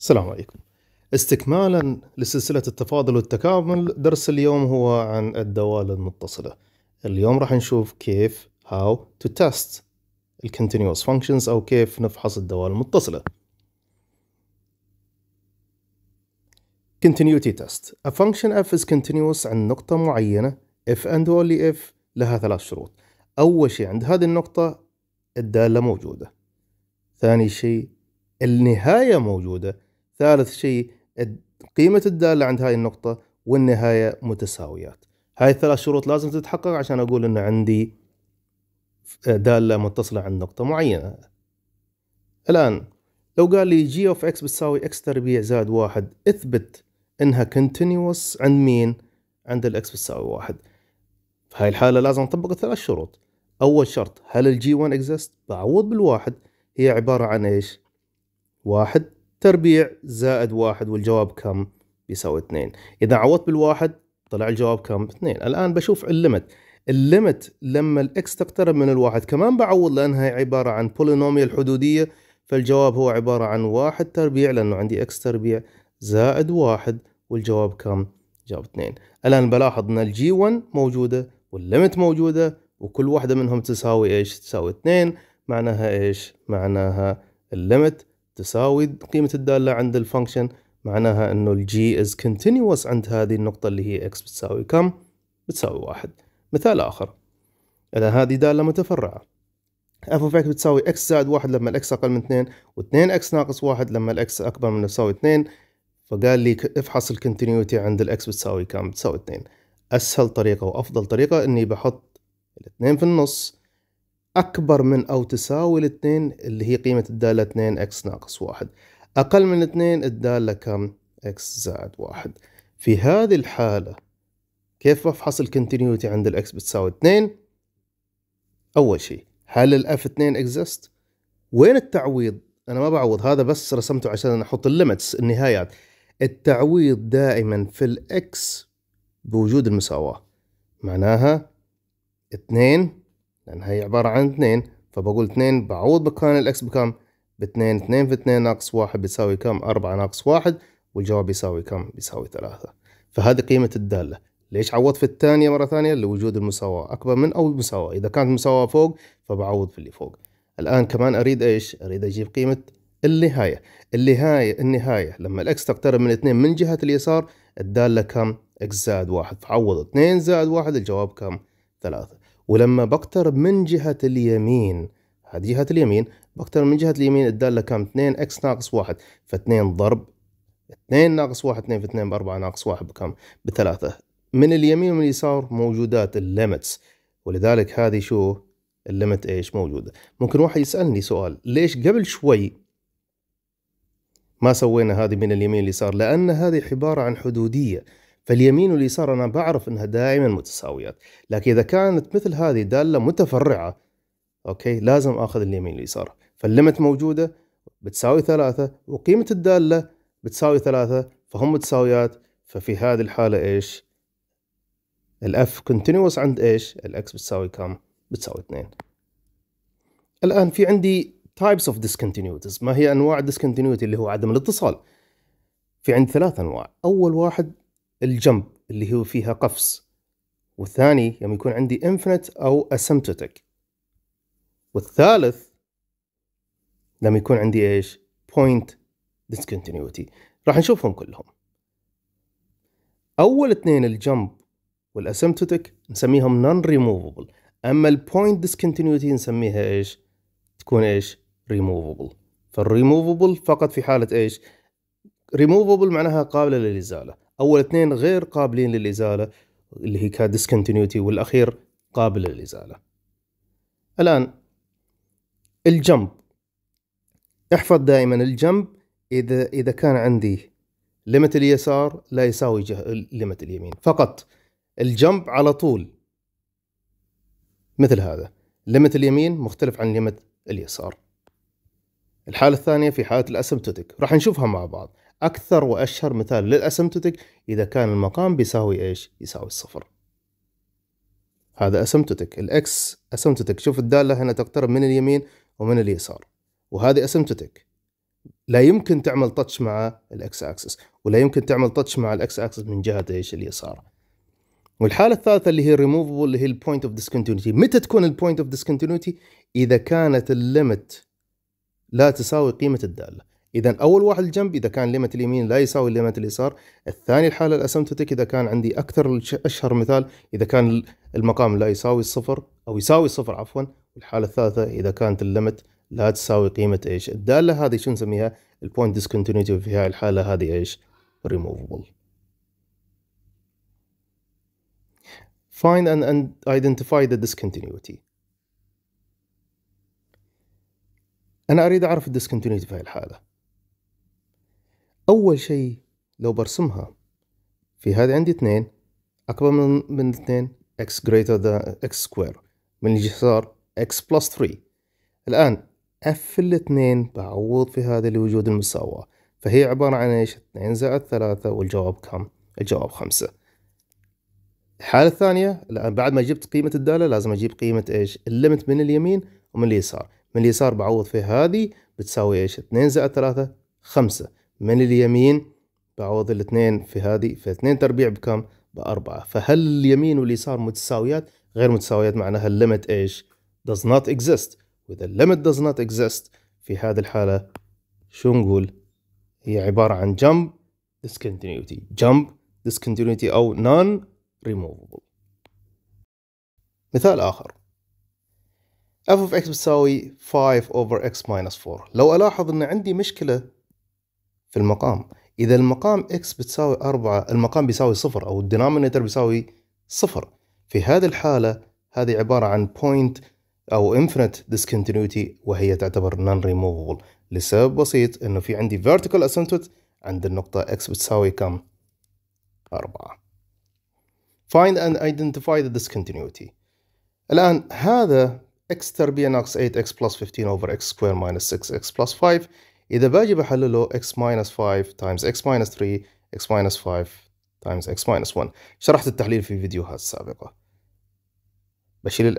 السلام عليكم استكمالا لسلسلة التفاضل والتكامل درس اليوم هو عن الدوال المتصلة اليوم راح نشوف كيف how to test الـ continuous functions أو كيف نفحص الدوال المتصلة continuity test a function f is continuous عند نقطة معينة if and only if لها ثلاث شروط أول شيء عند هذه النقطة الدالة موجودة ثاني شيء النهاية موجودة ثالث شيء قيمة الدالة عند هاي النقطة والنهاية متساويات هاي الثلاث شروط لازم تتحقق عشان أقول أن عندي دالة متصلة عند نقطة معينة الآن لو قال لي جي اوف اكس بتساوي اكس تربيع زائد واحد اثبت انها كونتينيوس عند مين؟ عند الاكس بتساوي واحد في هاي الحالة لازم نطبق الثلاث شروط أول شرط هل الجي 1 اكزيست؟ بعوض بالواحد هي عبارة عن ايش؟ واحد تربيع زائد واحد والجواب كم بيساوي اثنين إذا عوضت بالواحد طلع الجواب كم اثنين الآن بشوف الليمت الليمت لما الاكس تقترب من الواحد كمان بعوض لأنها عبارة عن بولينوميال حدودية فالجواب هو عبارة عن واحد تربيع لأنه عندي اكس تربيع زائد واحد والجواب كم؟ جواب اثنين الآن بلاحظ أن الجي 1 موجودة والليمت موجودة وكل واحدة منهم تساوي ايش؟ تساوي اثنين معناها ايش؟ معناها الليمت تساوي قيمة الدالة عند الفانكشن معناها انه الجي از continuous عند هذه النقطة اللي هي اكس بتساوي كم؟ بتساوي واحد مثال آخر إذا هذه دالة متفرعة اف اوف اكس بتساوي اكس زائد واحد لما الاكس أقل من اثنين واثنين اكس ناقص واحد لما الاكس أكبر من يساوي اثنين فقال لي افحص الكونتينيوتي عند الاكس بتساوي كم؟ بتساوي اثنين أسهل طريقة وأفضل طريقة إني بحط الاثنين في النص أكبر من أو تساوي الاثنين اللي هي قيمة الدالة 2 x ناقص واحد أقل من 2 الدالة كم؟ x زائد واحد في هذه الحالة كيف بفحص الكنتينيوتي عند الاكس بتساوي 2 أول شيء هل الاف 2 اكزيست؟ وين التعويض؟ أنا ما بعوض هذا بس رسمته عشان أحط الليمتس النهايات التعويض دائما في الاكس بوجود المساواة معناها 2 لأن هي عبارة عن اثنين فبقول اثنين بعوض بكان الإكس بكم باثنين اثنين في اثنين ناقص واحد بيساوي كم أربعة ناقص واحد والجواب يساوي كم بيساوي ثلاثة فهذه قيمة الدالة ليش عوض في الثانية مرة ثانية لوجود المساواة أكبر من أو المساواة إذا كانت المساواة فوق فبعوض في اللي فوق الآن كمان أريد إيش أريد أجيب قيمة النهاية النهاية النهاية لما الإكس تقترب من اثنين من جهة اليسار الدالة كم إكس زائد واحد فعوض اثنين زائد واحد الجواب كم ثلاثة ولما بقترب من جهة اليمين هذه جهة اليمين بقترب من جهة اليمين الدالة كم 2 اكس ناقص واحد ف2 ضرب 2 ناقص واحد 2 في 2 بأربعة ناقص واحد بكم بثلاثة من اليمين ومن اليسار موجودات الليمتس ولذلك هذه شو الليمت ايش موجودة ممكن واحد يسألني سؤال ليش قبل شوي ما سوينا هذه من اليمين لليسار لأن هذه عبارة عن حدودية فاليمين واليسار انا بعرف انها دائما متساويات لكن اذا كانت مثل هذه داله متفرعه اوكي لازم اخذ اليمين واليسار فالليمت موجوده بتساوي ثلاثة وقيمة الدالة بتساوي ثلاثة فهم متساويات ففي هذه الحالة ايش؟ الاف كونتينوس عند ايش؟ الاكس بتساوي كم؟ بتساوي اثنين. الان في عندي تايبس اوف discontinuities ما هي انواع الديسكونتينيوتي اللي هو عدم الاتصال؟ في عندي ثلاث انواع، اول واحد الجمب اللي هو فيها قفز والثاني يوم يكون عندي انفنت أو اسمتوتك والثالث لما يكون عندي ايش بوينت discontinuity راح نشوفهم كلهم أول اثنين الجمب والاسمتوتك نسميهم نون ريموفبل أما البوينت ديسكونتينيوتي نسميها ايش؟ تكون ايش؟ ريموفبل فالريموفبل فقط في حالة ايش؟ ريموفبل معناها قابلة للإزالة اول اثنين غير قابلين للازاله اللي هي كديسكونتينيوتي والاخير قابل للازاله الان الجنب احفظ دائما الجنب اذا اذا كان عندي ليمت اليسار لا يساوي ليمت اليمين فقط الجنب على طول مثل هذا ليمت اليمين مختلف عن ليمت اليسار الحالة الثانية في حالة الأسمبتوتيك راح نشوفها مع بعض أكثر وأشهر مثال للأسمتوتك إذا كان المقام بيساوي إيش؟ يساوي الصفر هذا أسمتوتك الإكس أسمتوتك شوف الدالة هنا تقترب من اليمين ومن اليسار وهذه أسمتوتك لا يمكن تعمل تاتش مع الإكس أكسس ولا يمكن تعمل تاتش مع الإكس أكسس من جهة إيش؟ اليسار والحالة الثالثة اللي هي الريموفبل اللي هي البوينت اوف ديسكونتينيتي، متى تكون البوينت اوف ديسكونتينيتي؟ إذا كانت الليمت لا تساوي قيمة الدالة، اذا اول واحد الجنب اذا كان ليمت اليمين لا يساوي ليمة اليسار الثاني الحالة الاسمتوتيك اذا كان عندي اكثر اشهر مثال اذا كان المقام لا يساوي الصفر او يساوي صفر عفوا الحالة الثالثة اذا كانت الليمت لا تساوي قيمة ايش الدالة هذه شو نسميها البوينت ديسكونتينيوتي في هاي الحالة هذه ايش ريموفبل find and identify the discontinuity انا اريد اعرف الديسكونتينيوتي في هاي الحالة أول شيء لو برسمها في هذا عندي اثنين أكبر من من اثنين x greater than x square من اليسار x plus 3 الآن f الاثنين بعوض في هذا لوجود المساواة فهي عبارة عن ايش؟ 2 زائد 3 والجواب كم؟ الجواب 5 الحالة الثانية الآن بعد ما جبت قيمة الدالة لازم أجيب قيمة ايش؟ الليمت من اليمين ومن اليسار من اليسار بعوض في هذه بتساوي ايش؟ 2 زائد 3 5 من اليمين بعوض الاثنين في هذه فاثنين تربيع بكم بأربعة فهل اليمين واليسار متساويات غير متساويات معناها الليمت ايش does not exist وإذا الليمت does not exist في هذه الحالة شو نقول هي عبارة عن jump discontinuity jump discontinuity أو non removable مثال آخر f of x بتساوي 5 over x minus 4 لو ألاحظ أن عندي مشكلة في المقام اذا المقام اكس بتساوي 4 المقام بيساوي صفر او الدينامينيتر بيساوي صفر في هذه الحاله هذه عباره عن بوينت او انفينيت ديسكونتينيوتي وهي تعتبر نون ريموفبل لسبب بسيط انه في عندي فيرتيكال asymptote عند النقطه اكس بتساوي كم 4 find and identify the discontinuity الآن هذا x تربيع ناقص 8 x plus 15 over x square minus 6 x plus 5 إذا باجي بحلله x minus 5 times x minus 3 x minus 5 times x minus 1 شرحت التحليل في فيديوهات سابقة بشيل الـ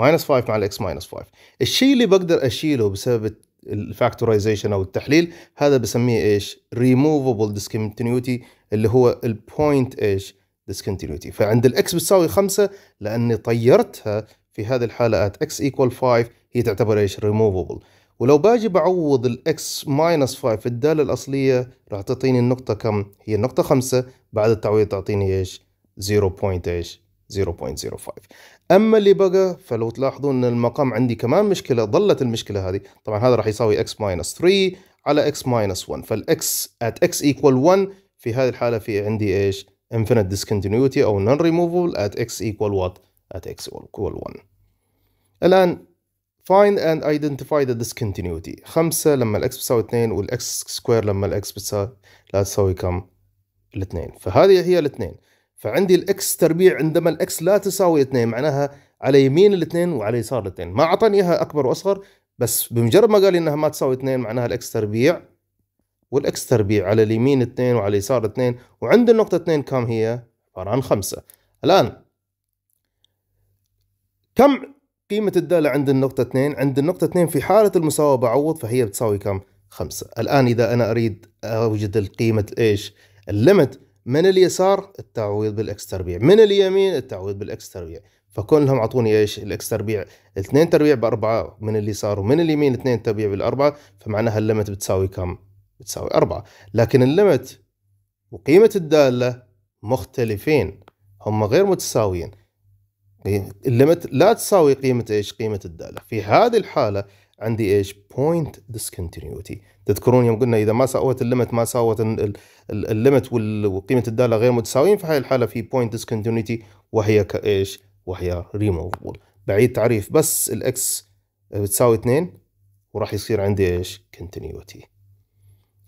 minus 5 مع الـ minus 5 الشيء اللي بقدر أشيله بسبب الفاكتورايزيشن او التحليل هذا بسميه ايش؟ removable discontinuity اللي هو البوينت ايش؟ discontinuity فعند x بتساوي 5 لاني طيرتها في هذه الحالة at x equal 5 هي تعتبر ايش؟ removable ولو باجي بعوض الاكس ماينس 5 في الدالة الأصلية راح تعطيني النقطة كم؟ هي النقطة 5 بعد التعويض تعطيني ايش؟ 0. ايش؟ 0.05 اما اللي بقى فلو تلاحظون ان المقام عندي كمان مشكله ظلت المشكله هذه طبعا هذا راح يساوي x 3 على x 1 فالاكس at x equal 1 في هذه الحاله في عندي ايش infinite discontinuity او non removable at x equal what at x equal 1 الان find and identify the discontinuity خمسة لما الاكس بتساوي اتنين والاكس سكوير لما الاكس بتساوي لا تساوي كم الاثنين فهذه هي الاثنين فعندي الاكس تربيع عندما الاكس لا تساوي اثنين معناها على يمين الاثنين وعلى يسار الاثنين ما اعطاني اياها اكبر واصغر بس بمجرد ما قال لي انها ما تساوي اثنين معناها الاكس تربيع والاكس تربيع على اليمين اثنين وعلى اليسار اثنين وعند النقطة اثنين كم هي؟ عبارة عن خمسة الآن كم قيمة الدالة عند النقطة 2 عند النقطة 2 في حالة المساواة بعوض فهي بتساوي كم؟ 5 الآن إذا أنا أريد أوجد القيمة إيش؟ الليمت من اليسار التعويض بالإكس تربيع من اليمين التعويض بالإكس تربيع فكلهم اعطوني ايش؟ الاكس تربيع 2 تربيع باربعه من اليسار ومن اليمين 2 تربيع بالاربعه فمعناها الليمت بتساوي كم؟ بتساوي 4 لكن اللمت وقيمة الدالة مختلفين هم غير متساويين الليمت لا تساوي قيمة ايش؟ قيمة الدالة، في هذه الحالة عندي ايش؟ بوينت ديسكونتينيوتي، تذكرون يوم قلنا اذا ما ساوت الليمت ما ساوت الليمت وقيمة الدالة غير متساويين في هذه الحالة في بوينت ديسكونتينيوتي وهي كايش؟ وهي ريموفبل، بعيد تعريف بس الاكس بتساوي 2 وراح يصير عندي ايش؟ كونتينيوتي.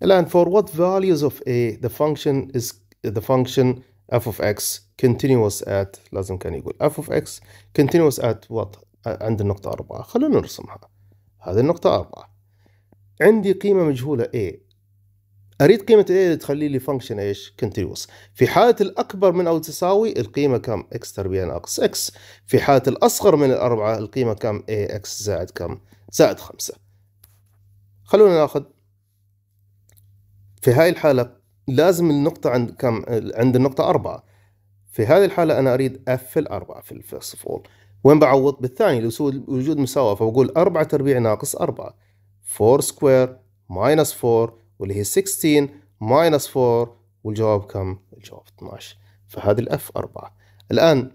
الان for what values of a the function is the function f of x continuous at لازم كان يقول f of x continuous at what عند النقطة أربعة خلونا نرسمها هذه النقطة أربعة عندي قيمة مجهولة a أريد قيمة a تخلي لي function إيش continuous في حالة الأكبر من أو تساوي القيمة كم x تربيع ناقص x في حالة الأصغر من الأربعة القيمة كم a x زائد كم زائد خمسة خلونا ناخذ في هاي الحالة لازم النقطة عند كم عند النقطة أربعة في هذه الحالة أنا أريد F الأربعة في الفيرست أوف أول وين بعوض بالثاني لوجود مساواة فبقول أربعة تربيع ناقص أربعة 4 سكوير ماينس 4 واللي هي 16 ماينس 4 والجواب كم؟ الجواب 12 فهذه الأف 4 الآن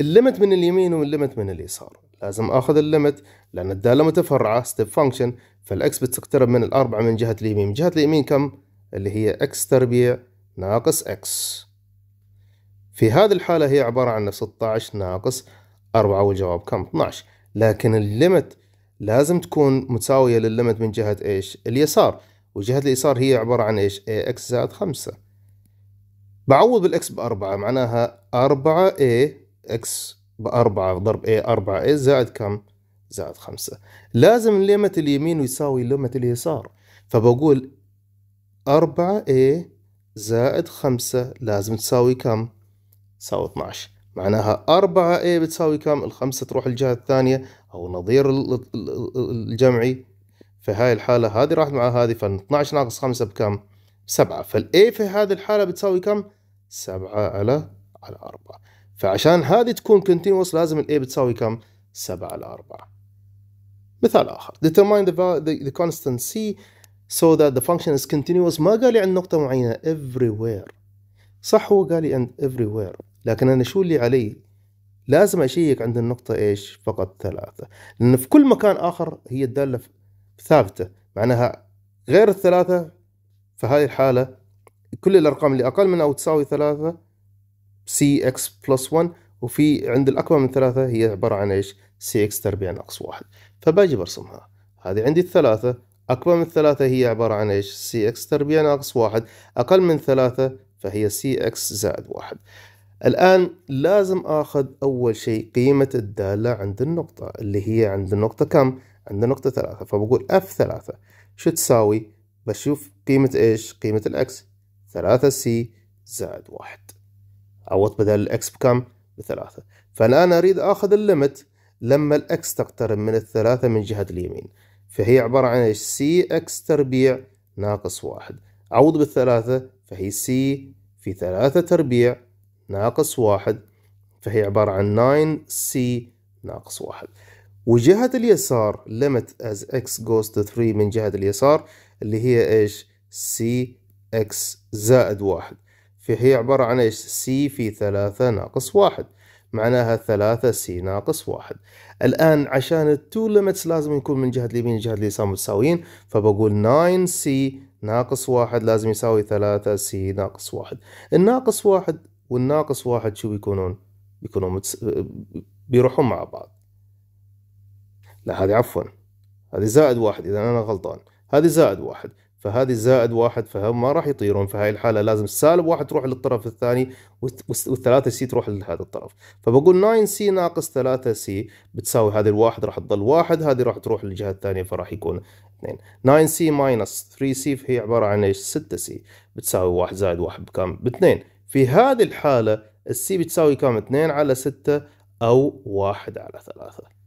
الليمت من اليمين والليمت من اليسار لازم اخذ الليمت لان الداله متفرعه ستيب فانكشن فالاكس بتقترب من الاربعه من جهه اليمين، من جهه اليمين كم؟ اللي هي x تربيع ناقص x في هذه الحالة هي عبارة عن 16 ناقص 4 والجواب كم 12 لكن الليمت لازم تكون متساوية للليمت من جهة ايش اليسار وجهة اليسار هي عبارة عن ايش ax زائد 5 بعوض بالاكس بأربعة معناها 4 a x بأربعة ضرب a 4 a زائد كم زائد 5 لازم الليمت اليمين يساوي الليمت اليسار فبقول 4 a زائد 5 لازم تساوي كم؟ تساوي 12 معناها 4 a بتساوي كم؟ الخمسة تروح الجهة الثانية أو نظير الجمعي في هاي الحالة هذه راحت مع هذه فال 12 ناقص 5 بكم؟ 7 فالA في هذه الحالة بتساوي كم؟ 7 على على 4 فعشان هذه تكون continuous لازم الA بتساوي كم؟ 7 على 4 مثال آخر determine the, the, the constant c so that the function is continuous ما قال لي عند نقطة معينة everywhere صح هو قال لي عند everywhere لكن أنا شو اللي علي لازم أشيك عند النقطة إيش فقط ثلاثة لأن في كل مكان آخر هي الدالة ثابتة معناها غير الثلاثة في هذه الحالة كل الأرقام اللي أقل من أو تساوي ثلاثة سي اكس بلس 1 وفي عند الأكبر من ثلاثة هي عبارة عن إيش سي اكس تربيع ناقص واحد فباجي برسمها هذه عندي الثلاثة أكبر من ثلاثة هي عبارة عن إيش سي إكس تربيع ناقص واحد أقل من ثلاثة فهي سي إكس زائد واحد الآن لازم آخذ أول شيء قيمة الدالة عند النقطة اللي هي عند النقطة كم عند النقطة ثلاثة فبقول اف ثلاثة شو تساوي بشوف قيمة ايش قيمة الاكس ثلاثة سي زائد واحد عوض بدل الاكس بكم بثلاثة فالآن أريد آخذ الليمت لما الاكس تقترب من الثلاثة من جهة اليمين فهي عبارة عن ايش سي اكس تربيع ناقص واحد عوض بالثلاثة فهي سي في ثلاثة تربيع ناقص واحد فهي عبارة عن 9 سي ناقص واحد وجهة اليسار limit as x goes to 3 من جهة اليسار اللي هي ايش سي اكس زائد واحد فهي عبارة عن ايش سي في ثلاثة ناقص واحد معناها ثلاثة سي ناقص واحد الآن عشان التو ليميتس لازم يكون من جهة اليمين جهة اليسار متساويين فبقول 9 سي ناقص واحد لازم يساوي ثلاثة سي ناقص واحد الناقص واحد والناقص واحد شو بيكونون بيكونون متس... بيروحون مع بعض لا هذه عفوا هذه زائد واحد إذا أنا غلطان هذه زائد واحد فهذه زائد واحد فهم ما راح يطيرون في هاي الحاله لازم السالب واحد تروح للطرف الثاني والثلاثة سي تروح لهذا الطرف فبقول 9 سي ناقص 3 سي بتساوي هذه الواحد راح تضل واحد هذه راح تروح للجهه الثانيه فراح يكون 2 9 سي ماينس 3 سي هي عباره عن ايش 6 سي بتساوي واحد زائد واحد بكام 2 في هذه الحاله السي بتساوي كام 2 على 6 او 1 على 3